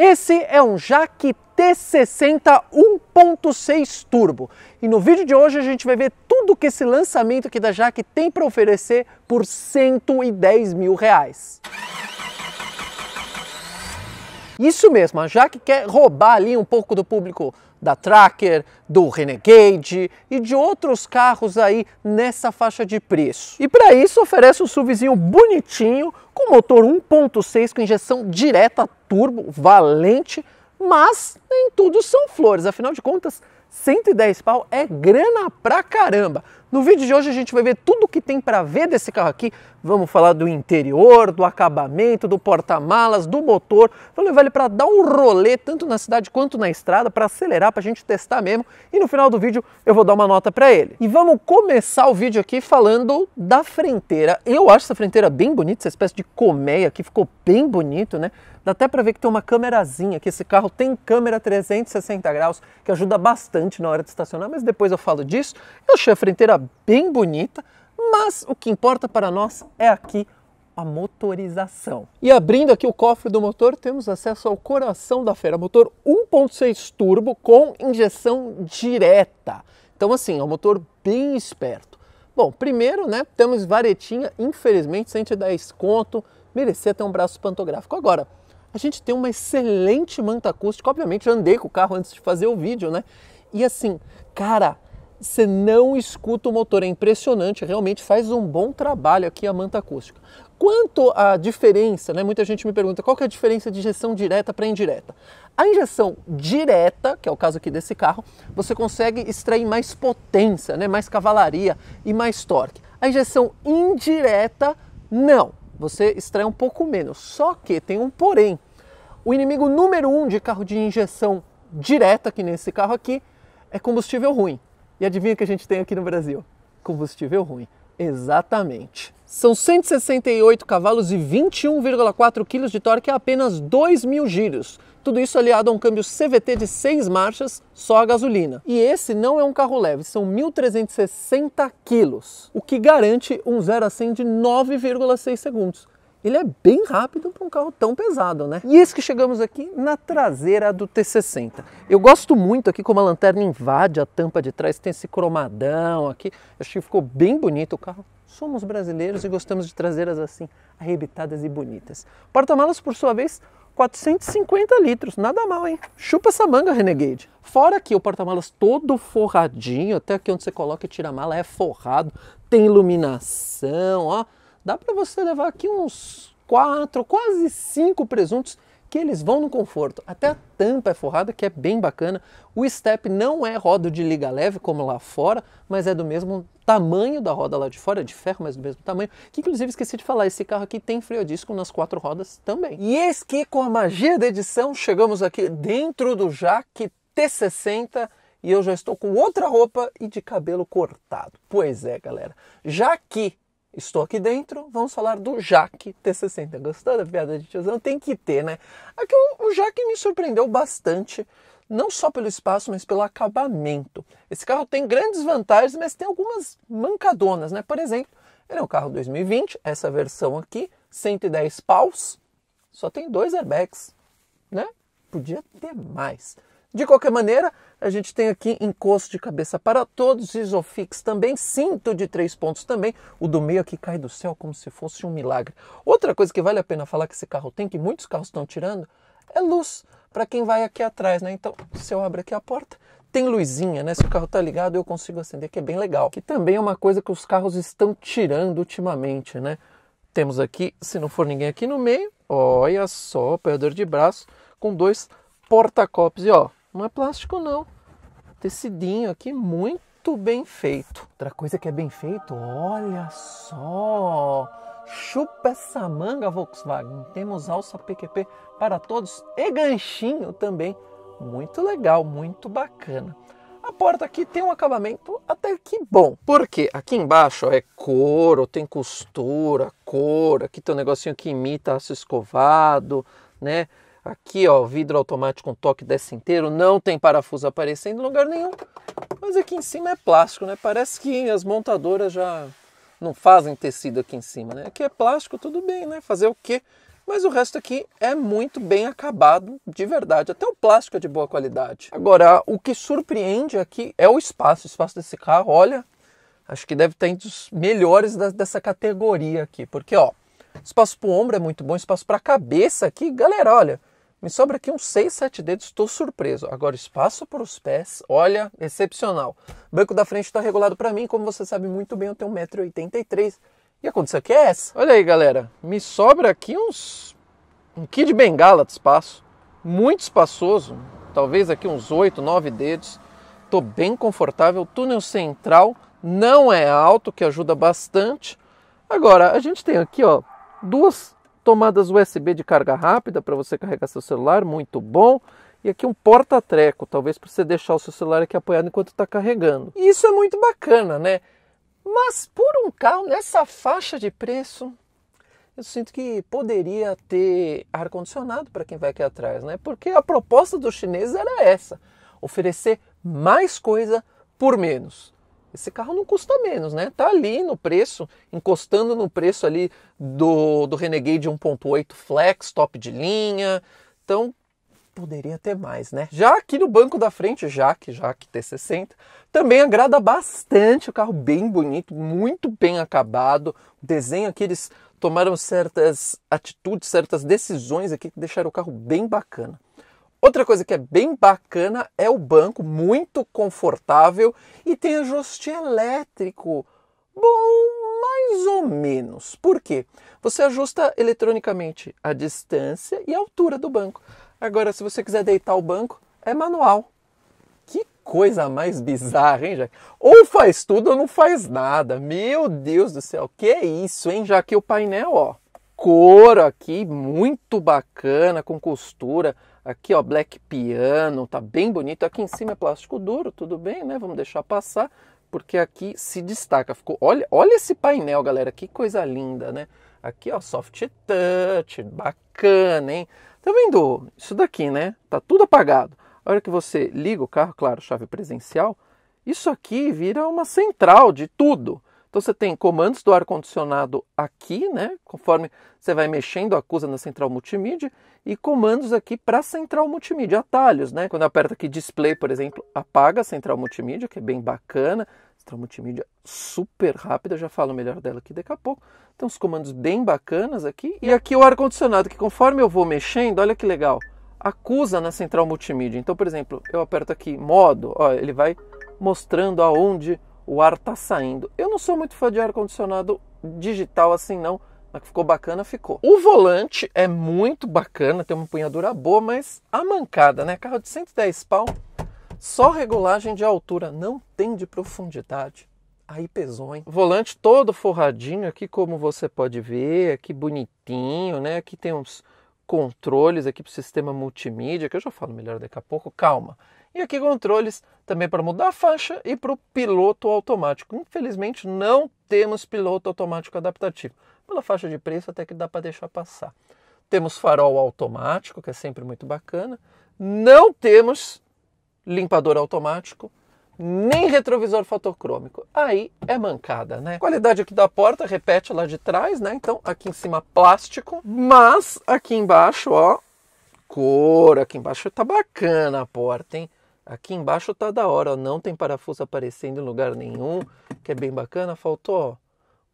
Esse é um Jaque T60 1.6 Turbo e no vídeo de hoje a gente vai ver tudo que esse lançamento aqui da Jaque tem para oferecer por 110 mil reais. Isso mesmo, a Jaque quer roubar ali um pouco do público da Tracker, do Renegade e de outros carros aí nessa faixa de preço. E para isso oferece um SUVzinho bonitinho com motor 1.6 com injeção direta turbo, valente, mas nem tudo são flores, afinal de contas 110 pau é grana pra caramba. No vídeo de hoje a gente vai ver tudo que tem para ver desse carro aqui, Vamos falar do interior, do acabamento, do porta-malas, do motor. Vou levar ele para dar um rolê tanto na cidade quanto na estrada para acelerar, para a gente testar mesmo. E no final do vídeo eu vou dar uma nota para ele. E vamos começar o vídeo aqui falando da frenteira. Eu acho essa frenteira bem bonita, essa espécie de colmeia que ficou bem bonito, né? Dá até para ver que tem uma câmerazinha, que esse carro tem câmera 360 graus, que ajuda bastante na hora de estacionar, mas depois eu falo disso. Eu achei a frenteira bem bonita. Mas o que importa para nós é aqui a motorização. E abrindo aqui o cofre do motor, temos acesso ao coração da fera, motor 1.6 turbo com injeção direta. Então assim, é um motor bem esperto. Bom, primeiro, né, temos varetinha, infelizmente 110 conto, merecia ter um braço pantográfico. Agora, a gente tem uma excelente manta acústica, obviamente andei com o carro antes de fazer o vídeo, né? E assim, cara, você não escuta o motor. É impressionante, realmente faz um bom trabalho aqui a manta acústica. Quanto à diferença, né, muita gente me pergunta qual que é a diferença de injeção direta para indireta. A injeção direta, que é o caso aqui desse carro, você consegue extrair mais potência, né, mais cavalaria e mais torque. A injeção indireta, não. Você extrai um pouco menos. Só que tem um porém. O inimigo número um de carro de injeção direta, que nesse carro aqui, é combustível ruim. E adivinha o que a gente tem aqui no Brasil? Combustível ruim. Exatamente. São 168 cavalos e 21,4 kg de torque a apenas 2 mil giros. Tudo isso aliado a um câmbio CVT de 6 marchas, só a gasolina. E esse não é um carro leve, são 1.360 quilos, o que garante um 0 a 100 de 9,6 segundos ele é bem rápido para um carro tão pesado, né? E esse que chegamos aqui na traseira do T60. Eu gosto muito aqui como a lanterna invade a tampa de trás, tem esse cromadão aqui. Acho que ficou bem bonito o carro. Somos brasileiros e gostamos de traseiras assim, arrebitadas e bonitas. Porta-malas, por sua vez, 450 litros, nada mal, hein? Chupa essa manga, Renegade. Fora que o porta-malas todo forradinho, até aqui onde você coloca e tira a mala é forrado, tem iluminação, ó dá para você levar aqui uns quatro, quase cinco presuntos que eles vão no conforto. Até a tampa é forrada, que é bem bacana. O step não é roda de liga leve como lá fora, mas é do mesmo tamanho da roda lá de fora, é de ferro, mas do mesmo tamanho. Que inclusive esqueci de falar, esse carro aqui tem freio a disco nas quatro rodas também. E eis que com a magia da edição chegamos aqui dentro do Jaque T60 e eu já estou com outra roupa e de cabelo cortado. Pois é, galera. Já que Estou aqui dentro, vamos falar do Jaque T60. Gostou da piada de tiozão? Tem que ter, né? Aqui o, o Jaque me surpreendeu bastante, não só pelo espaço, mas pelo acabamento. Esse carro tem grandes vantagens, mas tem algumas mancadonas, né? Por exemplo, ele é um carro 2020, essa versão aqui, 110 paus, só tem dois airbags, né? Podia ter mais. De qualquer maneira, a gente tem aqui encosto de cabeça para todos, isofix também, cinto de três pontos também. O do meio aqui cai do céu como se fosse um milagre. Outra coisa que vale a pena falar que esse carro tem, que muitos carros estão tirando, é luz para quem vai aqui atrás, né? Então, se eu abro aqui a porta, tem luzinha, né? Se o carro tá ligado, eu consigo acender, que é bem legal. Que também é uma coisa que os carros estão tirando ultimamente, né? Temos aqui, se não for ninguém aqui no meio, olha só, perdedor de braço com dois porta-copos. E ó, não é plástico não, tecidinho aqui, muito bem feito. Outra coisa que é bem feito, olha só! Chupa essa manga, Volkswagen. Temos alça PQP para todos e ganchinho também. Muito legal, muito bacana. A porta aqui tem um acabamento até que bom. Porque aqui embaixo ó, é couro, tem costura, couro. Aqui tem um negocinho que imita aço escovado, né? Aqui, ó, vidro automático com um toque desse inteiro, não tem parafuso aparecendo em lugar nenhum. Mas aqui em cima é plástico, né? Parece que as montadoras já não fazem tecido aqui em cima, né? Aqui é plástico, tudo bem, né? Fazer o quê? Mas o resto aqui é muito bem acabado, de verdade. Até o plástico é de boa qualidade. Agora, o que surpreende aqui é o espaço. O espaço desse carro, olha, acho que deve estar entre os melhores da, dessa categoria aqui. Porque, ó, espaço para o ombro é muito bom, espaço para a cabeça aqui, galera, olha, me sobra aqui uns 6, 7 dedos, estou surpreso. Agora, espaço para os pés, olha, excepcional. O banco da frente está regulado para mim, como você sabe muito bem, eu tenho 1,83m. E a condição aqui é essa. Olha aí, galera, me sobra aqui uns... um kit de bengala de espaço. Muito espaçoso, talvez aqui uns 8, 9 dedos. Estou bem confortável, túnel central, não é alto, que ajuda bastante. Agora, a gente tem aqui, ó, duas tomadas USB de carga rápida para você carregar seu celular, muito bom. E aqui um porta-treco, talvez para você deixar o seu celular aqui apoiado enquanto está carregando. E isso é muito bacana, né? Mas por um carro nessa faixa de preço, eu sinto que poderia ter ar-condicionado para quem vai aqui atrás, né? Porque a proposta dos chineses era essa: oferecer mais coisa por menos. Esse carro não custa menos, né? Tá ali no preço, encostando no preço ali do, do Renegade 1.8 Flex, top de linha. Então, poderia ter mais, né? Já aqui no banco da frente, já que já que T60, também agrada bastante, o carro bem bonito, muito bem acabado. O desenho aqui eles tomaram certas atitudes, certas decisões aqui que deixaram o carro bem bacana. Outra coisa que é bem bacana é o banco, muito confortável e tem ajuste elétrico. Bom, mais ou menos. Por quê? Você ajusta eletronicamente a distância e a altura do banco. Agora, se você quiser deitar o banco, é manual. Que coisa mais bizarra, hein, Jack? Ou faz tudo ou não faz nada. Meu Deus do céu, que é isso, hein? Já que o painel, ó, couro aqui, muito bacana, com costura Aqui, ó, black piano, tá bem bonito. Aqui em cima é plástico duro, tudo bem, né? Vamos deixar passar, porque aqui se destaca. Ficou, olha, olha esse painel, galera, que coisa linda, né? Aqui, ó, soft touch, bacana, hein? Tá vendo isso daqui, né? Tá tudo apagado. A hora que você liga o carro, claro, chave presencial, isso aqui vira uma central de tudo. Então você tem comandos do ar-condicionado aqui, né? Conforme você vai mexendo, acusa na central multimídia, e comandos aqui para a central multimídia, atalhos, né? Quando aperta aqui display, por exemplo, apaga a central multimídia, que é bem bacana. Central multimídia super rápida, já falo melhor dela aqui daqui a pouco. Tem uns comandos bem bacanas aqui. E aqui o ar-condicionado, que conforme eu vou mexendo, olha que legal acusa na central multimídia. Então, por exemplo, eu aperto aqui modo, ó, ele vai mostrando aonde o ar tá saindo. Eu não sou muito fã de ar condicionado digital assim não, mas ficou bacana, ficou. O volante é muito bacana, tem uma punhadura boa, mas a mancada, né? Carro de 110 pau, só regulagem de altura, não tem de profundidade. Aí pesou, hein? Volante todo forradinho aqui, como você pode ver, aqui bonitinho, né? Aqui tem uns controles aqui para o sistema multimídia, que eu já falo melhor daqui a pouco. Calma. E aqui controles também para mudar a faixa e para o piloto automático. Infelizmente não temos piloto automático adaptativo. Pela faixa de preço até que dá para deixar passar. Temos farol automático, que é sempre muito bacana. Não temos limpador automático, nem retrovisor fotocrômico. Aí é mancada, né? Qualidade aqui da porta, repete lá de trás, né? Então aqui em cima plástico, mas aqui embaixo, ó, cor, aqui embaixo tá bacana a porta, hein? Aqui embaixo tá da hora, ó, não tem parafuso aparecendo em lugar nenhum, que é bem bacana. Faltou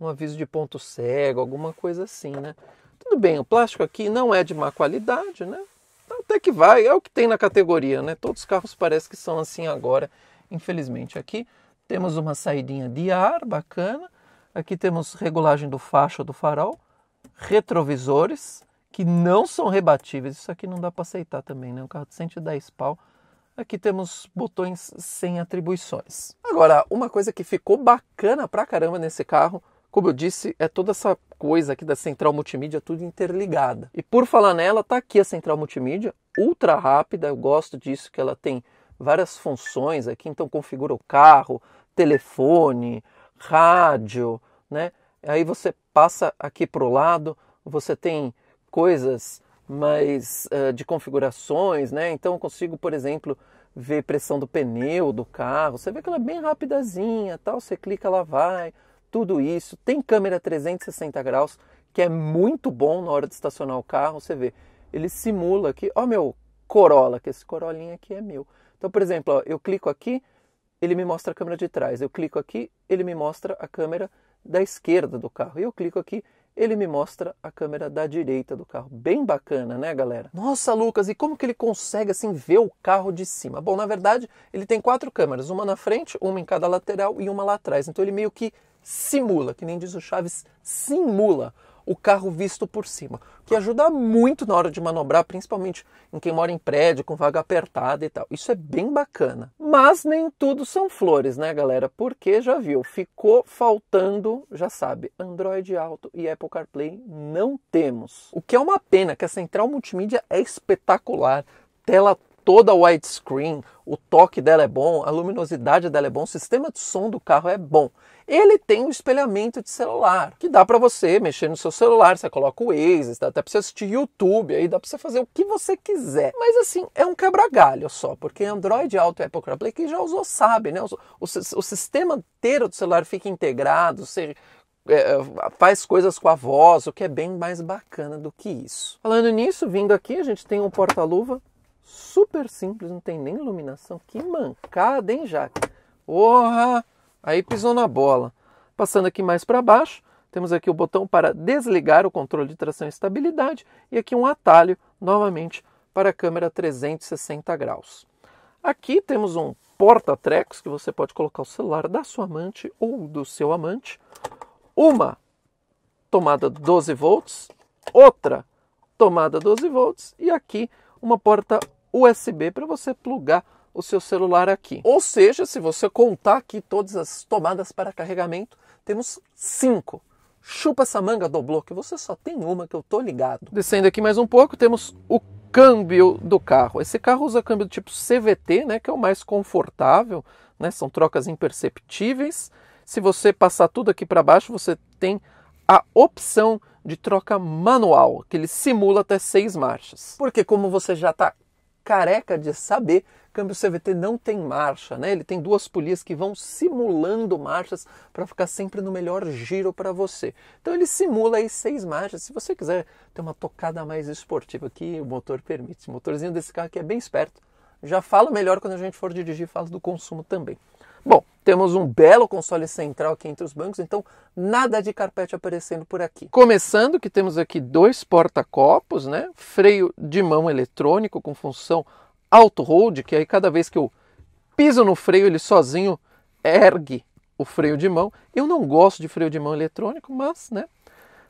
ó, um aviso de ponto cego, alguma coisa assim, né? Tudo bem, o plástico aqui não é de má qualidade, né? Então, até que vai, é o que tem na categoria, né? Todos os carros parecem que são assim agora, infelizmente. Aqui temos uma saidinha de ar bacana. Aqui temos regulagem do faixa do farol, retrovisores que não são rebatíveis. Isso aqui não dá para aceitar também, né? Um carro de 110 pau Aqui temos botões sem atribuições. Agora, uma coisa que ficou bacana pra caramba nesse carro, como eu disse, é toda essa coisa aqui da central multimídia, tudo interligada. E por falar nela, tá aqui a central multimídia, ultra rápida, eu gosto disso, que ela tem várias funções aqui, então configura o carro, telefone, rádio, né? Aí você passa aqui pro lado, você tem coisas mas uh, eh, de configurações, né? Então eu consigo, por exemplo, ver pressão do pneu, do carro. Você vê que ela é bem rapidazinha, tal. Você clica, ela vai. Tudo isso tem câmera 360 graus que é muito bom na hora de estacionar o carro. Você vê, ele simula aqui, ó meu Corolla, que esse Corolinha aqui é meu. Então, por exemplo, ó, eu clico aqui, ele me mostra a câmera de trás. Eu clico aqui, ele me mostra a câmera da esquerda do carro. E eu clico aqui, ele me mostra a câmera da direita do carro. Bem bacana, né, galera? Nossa, Lucas, e como que ele consegue assim ver o carro de cima? Bom, na verdade, ele tem quatro câmeras, uma na frente, uma em cada lateral e uma lá atrás. Então ele meio que simula, que nem diz o Chaves, simula o carro visto por cima, que ajuda muito na hora de manobrar, principalmente em quem mora em prédio, com vaga apertada e tal. Isso é bem bacana. Mas nem tudo são flores, né, galera? Porque já viu, ficou faltando, já sabe, Android Auto e Apple CarPlay não temos. O que é uma pena, que a central multimídia é espetacular. Tela toda widescreen, o toque dela é bom, a luminosidade dela é bom, o sistema de som do carro é bom. Ele tem um espelhamento de celular, que dá para você mexer no seu celular, você coloca o Waze, dá até para você assistir YouTube, aí dá para você fazer o que você quiser. Mas assim, é um quebra-galho só, porque Android Auto e Apple CarPlay, quem já usou sabe, né? O, o, o sistema inteiro do celular fica integrado, você é, é, faz coisas com a voz, o que é bem mais bacana do que isso. Falando nisso, vindo aqui, a gente tem um porta-luva super simples, não tem nem iluminação. Que mancada, hein, Jaque? Porra! Aí pisou na bola. Passando aqui mais para baixo, temos aqui o botão para desligar o controle de tração e estabilidade e aqui um atalho novamente para a câmera 360 graus. Aqui temos um porta-trecos que você pode colocar o celular da sua amante ou do seu amante. Uma tomada 12 volts, outra tomada 12 volts e aqui uma porta USB para você plugar o seu celular aqui. Ou seja, se você contar aqui todas as tomadas para carregamento, temos cinco. Chupa essa manga do bloco. você só tem uma que eu tô ligado. Descendo aqui mais um pouco, temos o câmbio do carro. Esse carro usa câmbio do tipo CVT, né, que é o mais confortável, né? São trocas imperceptíveis. Se você passar tudo aqui para baixo, você tem a opção de troca manual, que ele simula até seis marchas. Porque como você já está careca de saber, câmbio CVT não tem marcha, né? Ele tem duas polias que vão simulando marchas para ficar sempre no melhor giro para você. Então ele simula aí seis marchas. Se você quiser ter uma tocada mais esportiva que o motor permite, o motorzinho desse carro aqui é bem esperto. Já falo melhor quando a gente for dirigir, falo do consumo também. Bom, temos um belo console central aqui entre os bancos, então nada de carpete aparecendo por aqui. Começando que temos aqui dois porta-copos, né? Freio de mão eletrônico com função auto-hold, que aí cada vez que eu piso no freio, ele sozinho ergue o freio de mão. Eu não gosto de freio de mão eletrônico, mas, né?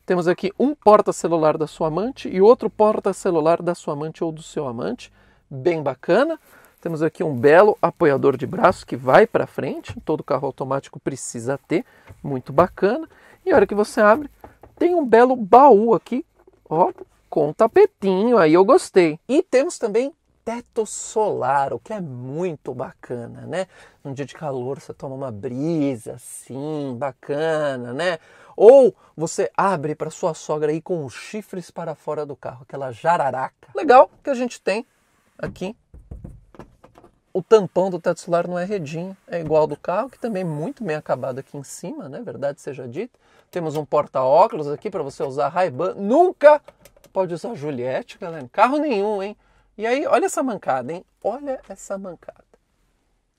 Temos aqui um porta-celular da sua amante e outro porta-celular da sua amante ou do seu amante. Bem bacana. Temos aqui um belo apoiador de braço que vai para frente, todo carro automático precisa ter, muito bacana. E a hora que você abre, tem um belo baú aqui, ó, com tapetinho, aí eu gostei. E temos também teto solar, o que é muito bacana, né? Num dia de calor você toma uma brisa assim, bacana, né? Ou você abre para sua sogra aí com os chifres para fora do carro, aquela jararaca. Legal que a gente tem aqui o tampão do teto solar não é redinho, é igual ao do carro, que também é muito bem acabado aqui em cima, né? Verdade seja dita. Temos um porta-óculos aqui para você usar Ray-Ban. Nunca pode usar Juliette, galera. Carro nenhum, hein? E aí, olha essa mancada, hein? Olha essa mancada.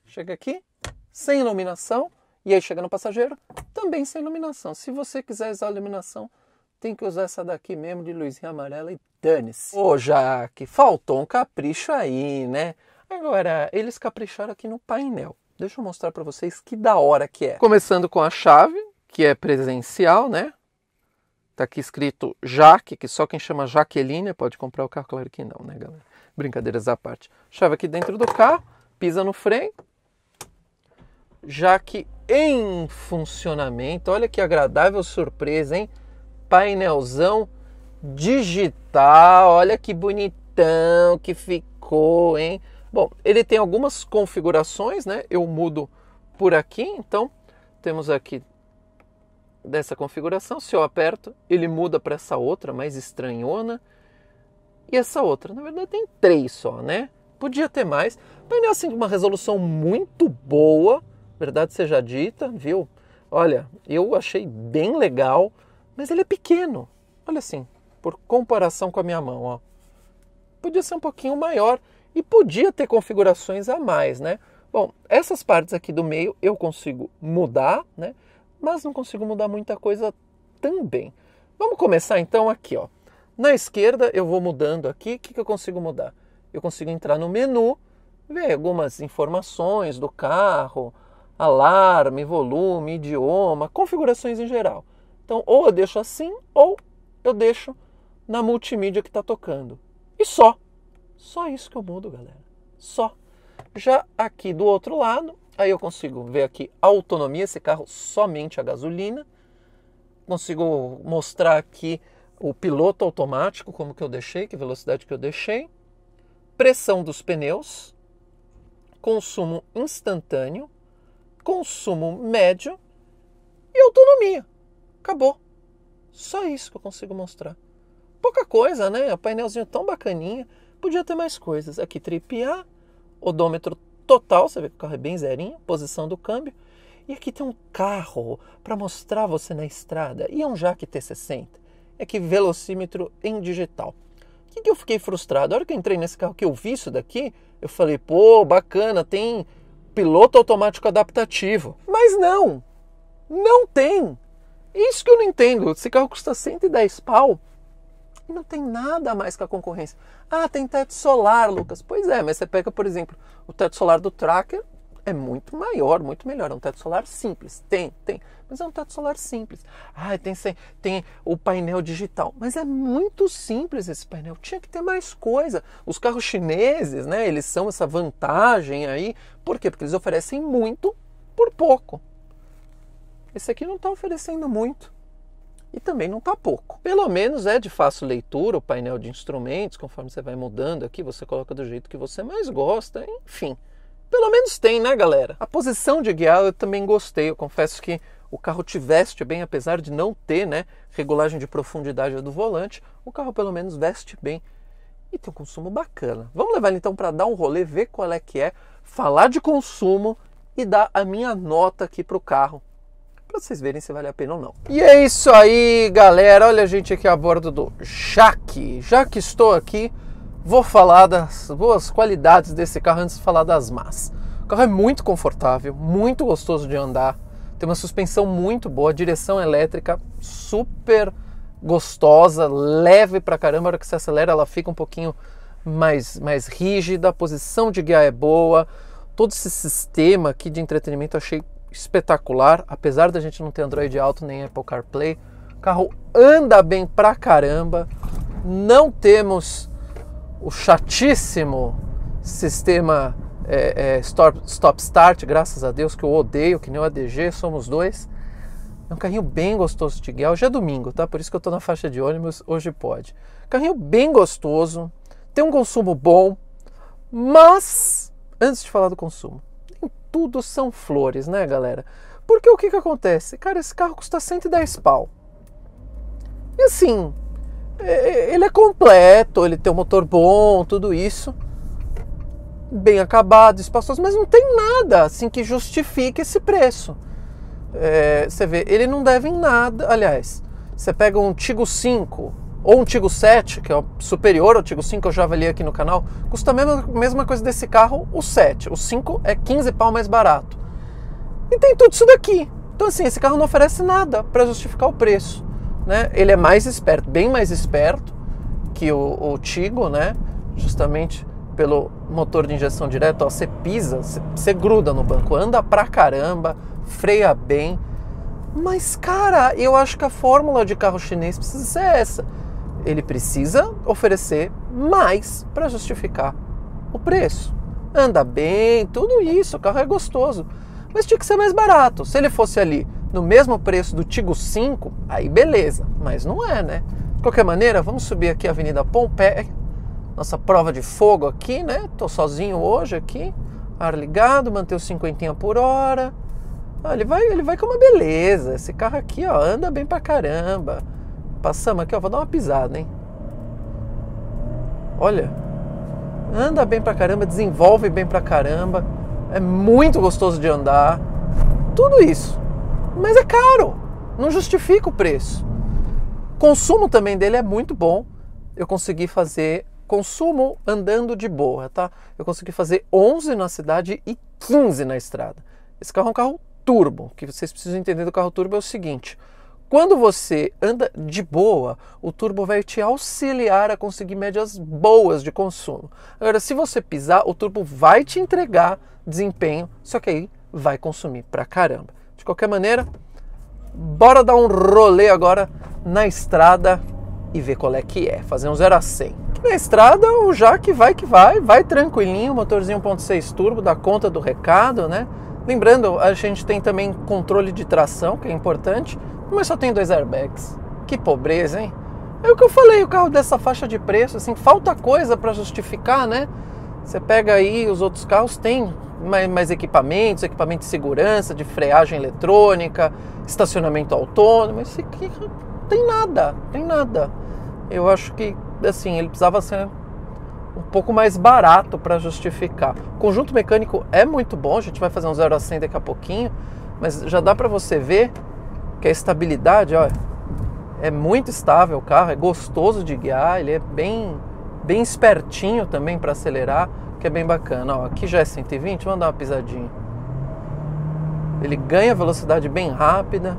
Chega aqui, sem iluminação, e aí chega no passageiro, também sem iluminação. Se você quiser usar iluminação, tem que usar essa daqui mesmo de luzinha amarela e dane-se. Ô, Jaque, faltou um capricho aí, né? Agora, eles capricharam aqui no painel. Deixa eu mostrar para vocês que da hora que é. Começando com a chave, que é presencial, né? Tá aqui escrito Jaque, que só quem chama Jaqueline pode comprar o carro. Claro que não, né, galera? Brincadeiras à parte. Chave aqui dentro do carro, pisa no freio. Jaque em funcionamento. Olha que agradável surpresa, hein? Painelzão digital. Olha que bonitão que ficou, hein? Bom, ele tem algumas configurações, né? Eu mudo por aqui, então temos aqui dessa configuração. Se eu aperto, ele muda para essa outra mais estranhona e essa outra. Na verdade, tem três só, né? Podia ter mais. Painel assim uma resolução muito boa, verdade seja dita, viu? Olha, eu achei bem legal, mas ele é pequeno. Olha assim, por comparação com a minha mão, ó. Podia ser um pouquinho maior e podia ter configurações a mais, né? Bom, essas partes aqui do meio eu consigo mudar, né? Mas não consigo mudar muita coisa também. Vamos começar então aqui, ó. Na esquerda eu vou mudando aqui, o que, que eu consigo mudar? Eu consigo entrar no menu, ver algumas informações do carro, alarme, volume, idioma, configurações em geral. Então, ou eu deixo assim, ou eu deixo na multimídia que está tocando. E só. Só isso que eu mudo, galera. Só. Já aqui do outro lado, aí eu consigo ver aqui autonomia, esse carro somente a gasolina. Consigo mostrar aqui o piloto automático, como que eu deixei, que velocidade que eu deixei. Pressão dos pneus, consumo instantâneo, consumo médio e autonomia. Acabou. Só isso que eu consigo mostrar. Pouca coisa, né? O painelzinho tão bacaninha. Podia ter mais coisas. Aqui, tripiar, odômetro total, você vê que o carro é bem zerinho, posição do câmbio. E aqui tem um carro para mostrar você na estrada. E é um Jack T60. É que velocímetro em digital. O que, que eu fiquei frustrado? A hora que eu entrei nesse carro, que eu vi isso daqui, eu falei, pô, bacana, tem piloto automático adaptativo. Mas não, não tem. Isso que eu não entendo. Esse carro custa 110 pau e não tem nada mais que a concorrência. Ah, tem teto solar, Lucas. Pois é, mas você pega, por exemplo, o teto solar do Tracker, é muito maior, muito melhor. É um teto solar simples. Tem, tem. Mas é um teto solar simples. Ah, tem, tem o painel digital. Mas é muito simples esse painel. Tinha que ter mais coisa. Os carros chineses, né? Eles são essa vantagem aí. Por quê? Porque eles oferecem muito por pouco. Esse aqui não está oferecendo muito e também não está pouco. Pelo menos é de fácil leitura o painel de instrumentos, conforme você vai mudando aqui, você coloca do jeito que você mais gosta, enfim. Pelo menos tem, né, galera? A posição de guiar eu também gostei, eu confesso que o carro te veste bem, apesar de não ter, né, regulagem de profundidade do volante, o carro pelo menos veste bem e tem um consumo bacana. Vamos levar ele então para dar um rolê, ver qual é que é, falar de consumo e dar a minha nota aqui para o carro para vocês verem se vale a pena ou não. E é isso aí, galera. Olha a gente aqui a bordo do Jaque. Já que estou aqui, vou falar das boas qualidades desse carro antes de falar das más. O carro é muito confortável, muito gostoso de andar, tem uma suspensão muito boa, direção elétrica super gostosa, leve pra caramba. A hora que você acelera, ela fica um pouquinho mais, mais rígida, a posição de guiar é boa. Todo esse sistema aqui de entretenimento eu achei espetacular, apesar da gente não ter Android Auto nem Apple CarPlay. O carro anda bem pra caramba. Não temos o chatíssimo sistema é, é, stop, stop start, graças a Deus que eu odeio, que nem o ADG, somos dois. É um carrinho bem gostoso de guiar. Hoje é domingo, tá? Por isso que eu tô na faixa de ônibus, hoje pode. Carrinho bem gostoso, tem um consumo bom, mas antes de falar do consumo, tudo são flores, né, galera? Porque o que, que acontece? Cara, esse carro custa 110 pau. E assim, é, é, ele é completo, ele tem um motor bom, tudo isso. Bem acabado, espaçoso, mas não tem nada assim que justifique esse preço. É, você vê, ele não deve em nada. Aliás, você pega um Tigo 5, ou um Tigo 7, que é superior ao Tiggo 5, que eu já avaliei aqui no canal, custa a mesma, mesma coisa desse carro, o 7. O 5 é 15 pau mais barato. E tem tudo isso daqui. Então, assim, esse carro não oferece nada para justificar o preço. Né? Ele é mais esperto, bem mais esperto que o, o né? justamente pelo motor de injeção direta. você pisa, você gruda no banco, anda pra caramba, freia bem. Mas, cara, eu acho que a fórmula de carro chinês precisa ser essa ele precisa oferecer mais para justificar o preço. Anda bem, tudo isso, o carro é gostoso, mas tinha que ser mais barato. Se ele fosse ali no mesmo preço do Tigo 5, aí beleza, mas não é, né? De qualquer maneira, vamos subir aqui a Avenida Pompeia, nossa prova de fogo aqui, né? Tô sozinho hoje aqui, ar ligado, manter os cinquentinha por hora. Ah, ele vai, ele vai com uma beleza. Esse carro aqui, ó, anda bem pra caramba passamos aqui, ó, vou dar uma pisada, hein? Olha, anda bem pra caramba, desenvolve bem pra caramba, é muito gostoso de andar, tudo isso. Mas é caro, não justifica o preço. consumo também dele é muito bom. Eu consegui fazer consumo andando de boa, tá? Eu consegui fazer 11 na cidade e 15 na estrada. Esse carro é um carro turbo. O que vocês precisam entender do carro turbo é o seguinte: quando você anda de boa, o turbo vai te auxiliar a conseguir médias boas de consumo. Agora, se você pisar, o turbo vai te entregar desempenho, só que aí vai consumir pra caramba. De qualquer maneira, bora dar um rolê agora na estrada e ver qual é que é. Fazer um 0 a 100. Na estrada, o Jaque vai que vai, vai tranquilinho, motorzinho 1.6 turbo, dá conta do recado, né? Lembrando, a gente tem também controle de tração, que é importante. Mas só tem dois airbags. Que pobreza, hein? É o que eu falei, o carro dessa faixa de preço, assim, falta coisa para justificar, né? Você pega aí os outros carros, tem mais, mais, equipamentos, equipamento de segurança, de freagem eletrônica, estacionamento autônomo, esse aqui tem nada, tem nada. Eu acho que, assim, ele precisava ser um pouco mais barato para justificar. O conjunto mecânico é muito bom, a gente vai fazer um 0 a 100 daqui a pouquinho, mas já dá para você ver que a estabilidade, ó, é muito estável o carro, é gostoso de guiar, ele é bem, bem espertinho também para acelerar, que é bem bacana. Ó, aqui já é 120, vamos dar uma pisadinha. Ele ganha velocidade bem rápida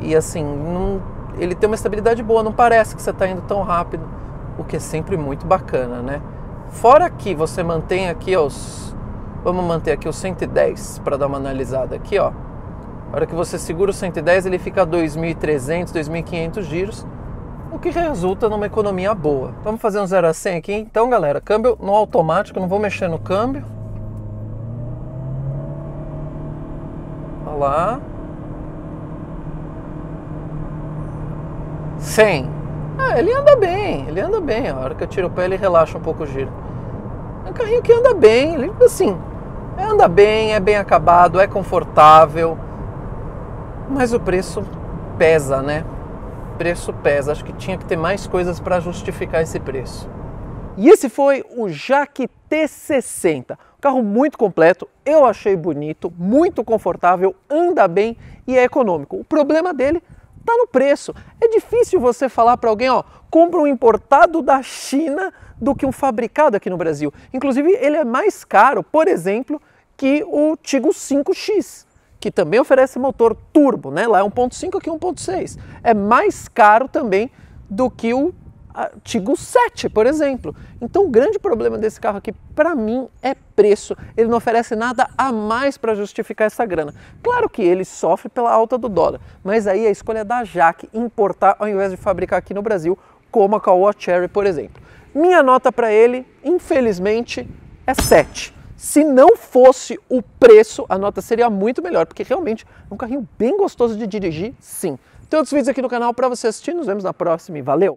e assim, não, ele tem uma estabilidade boa, não parece que você está indo tão rápido, o que é sempre muito bacana, né? Fora que você mantém aqui os... Vamos manter aqui os 110 para dar uma analisada aqui, ó. A hora que você segura o 110, ele fica a 2.300, 2.500 giros, o que resulta numa economia boa. Vamos fazer um 0 a 100 aqui? Então, galera, câmbio no automático, não vou mexer no câmbio. Olha lá. 100. Ah, ele anda bem, ele anda bem. A hora que eu tiro o pé, ele relaxa um pouco o giro. É um carrinho que anda bem, ele, assim, anda bem, é bem acabado, é confortável mas o preço pesa, né? Preço pesa. Acho que tinha que ter mais coisas para justificar esse preço. E esse foi o Jaque T60. Um carro muito completo, eu achei bonito, muito confortável, anda bem e é econômico. O problema dele tá no preço. É difícil você falar para alguém, ó, compra um importado da China do que um fabricado aqui no Brasil. Inclusive, ele é mais caro, por exemplo, que o Tigo 5X que também oferece motor turbo, né? Lá é 1.5, aqui 1.6. É, é mais caro também do que o Tigo 7, por exemplo. Então o grande problema desse carro aqui, para mim, é preço. Ele não oferece nada a mais para justificar essa grana. Claro que ele sofre pela alta do dólar, mas aí a escolha é da Jaque importar ao invés de fabricar aqui no Brasil, como a Caoa Cherry, por exemplo. Minha nota para ele, infelizmente, é 7. Se não fosse o preço, a nota seria muito melhor, porque realmente é um carrinho bem gostoso de dirigir, sim. Tem outros vídeos aqui no canal para você assistir, nos vemos na próxima e valeu!